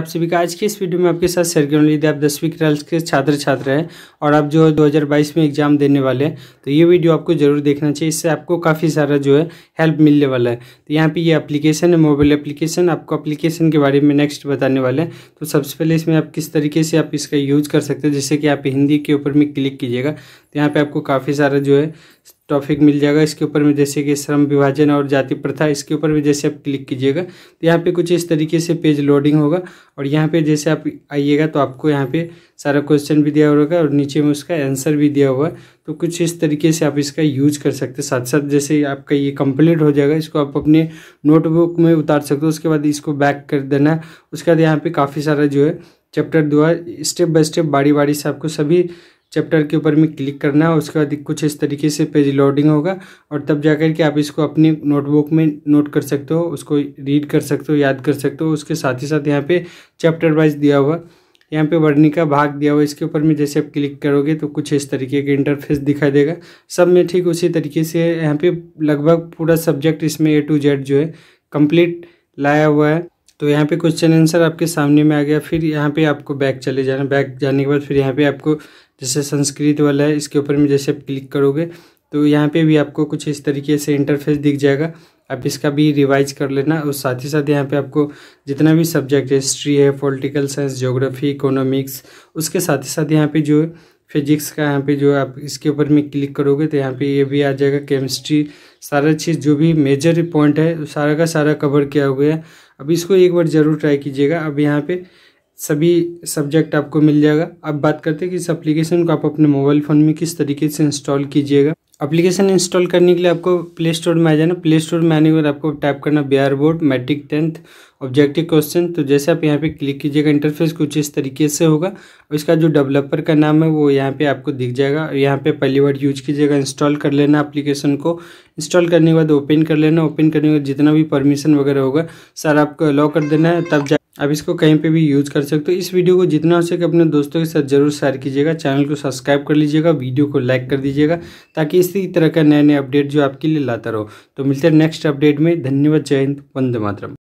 आप सभी का आज की इस वीडियो में आपके साथ शेयर करने यदि आप दसवीं क्लास के छात्र छात्र हैं और आप जो 2022 में एग्जाम देने वाले हैं तो ये वीडियो आपको जरूर देखना चाहिए इससे आपको काफ़ी सारा जो है हेल्प मिलने वाला है तो यहाँ पे ये एप्लीकेशन है मोबाइल एप्लीकेशन आपको एप्लीकेशन के बारे में नेक्स्ट बताने वाले हैं तो सबसे पहले इसमें आप किस तरीके से आप इसका यूज़ कर सकते हैं जैसे कि आप हिंदी के ऊपर में क्लिक कीजिएगा तो यहाँ पर आपको काफ़ी सारा जो है टॉपिक मिल जाएगा इसके ऊपर में जैसे कि श्रम विभाजन और जाति प्रथा इसके ऊपर में जैसे आप क्लिक कीजिएगा तो यहाँ पे कुछ इस तरीके से पेज लोडिंग होगा और यहाँ पे जैसे आप आइएगा तो आपको यहाँ पे सारा क्वेश्चन भी दिया होगा और नीचे में उसका आंसर भी दिया हुआ तो कुछ इस तरीके से आप इसका यूज कर सकते साथ साथ जैसे आपका ये कंप्लीट हो जाएगा इसको आप अपने नोटबुक में उतार सकते हो उसके बाद इसको बैक कर देना उसके बाद यहाँ पर काफ़ी सारा जो है चैप्टर दो है स्टेप बाय स्टेप बारी बारी से आपको सभी चैप्टर के ऊपर में क्लिक करना है उसके बाद कुछ इस तरीके से पेज लोडिंग होगा और तब जाकर के आप इसको अपनी नोटबुक में नोट कर सकते हो उसको रीड कर सकते हो याद कर सकते हो उसके साथ ही साथ यहाँ पे चैप्टर वाइज दिया हुआ यहाँ पे वर्णी का भाग दिया हुआ इसके ऊपर में जैसे आप क्लिक करोगे तो कुछ इस तरीके के इंटरफेस दिखाई देगा सब में ठीक उसी तरीके से यहाँ पर लगभग पूरा सब्जेक्ट इसमें ए टू जेड जो है कम्प्लीट लाया हुआ है तो यहाँ पे क्वेश्चन आंसर आपके सामने में आ गया फिर यहाँ पे आपको बैक चले जाना बैक जाने के बाद फिर यहाँ पे आपको जैसे संस्कृत वाला है इसके ऊपर में जैसे आप क्लिक करोगे तो यहाँ पे भी आपको कुछ इस तरीके से इंटरफेस दिख जाएगा आप इसका भी रिवाइज कर लेना और साथ ही साथ यहाँ पे आपको जितना भी सब्जेक्ट हिस्ट्री है पॉलिटिकल साइंस ज्योग्राफी इकोनॉमिक्स उसके साथ ही साथ यहाँ पे जो फिजिक्स का यहाँ पे जो आप इसके ऊपर में क्लिक करोगे तो यहाँ पे ये भी आ जाएगा केमिस्ट्री सारा चीज़ जो भी मेजर पॉइंट है सारा का सारा कवर किया हो गया अब इसको एक बार ज़रूर ट्राई कीजिएगा अब यहाँ पे सभी सब्जेक्ट आपको मिल जाएगा अब बात करते हैं कि इस एप्लीकेशन को आप अपने मोबाइल फ़ोन में किस तरीके से इंस्टॉल कीजिएगा एप्लीकेशन इंस्टॉल करने के लिए आपको प्ले स्टोर में आ जाना प्ले स्टोर में आने के बाद आपको टाइप करना Bihar board matric tenth objective question तो जैसे आप यहाँ पे क्लिक कीजिएगा इंटरफेस कुछ इस तरीके से होगा और इसका जो डेवलपर का नाम है वो यहाँ पे आपको दिख जाएगा और यहाँ पे पहली बार यूज कीजिएगा इंस्टॉल कर लेना एप्लीकेशन को इंस्टॉल करने के बाद ओपन कर लेना ओपन करने के बाद जितना भी परमिशन वगैरह होगा सारा आपको अलाउ कर देना है तब जा आप इसको कहीं पे भी यूज़ कर सकते हो इस वीडियो को जितना हो सके अपने दोस्तों के साथ जरूर शेयर कीजिएगा चैनल को सब्सक्राइब कर लीजिएगा वीडियो को लाइक कर दीजिएगा ताकि इसी तरह का नए नए अपडेट जो आपके लिए लाता रहो तो मिलते हैं नेक्स्ट अपडेट में धन्यवाद जय हिंद वंदे मातरम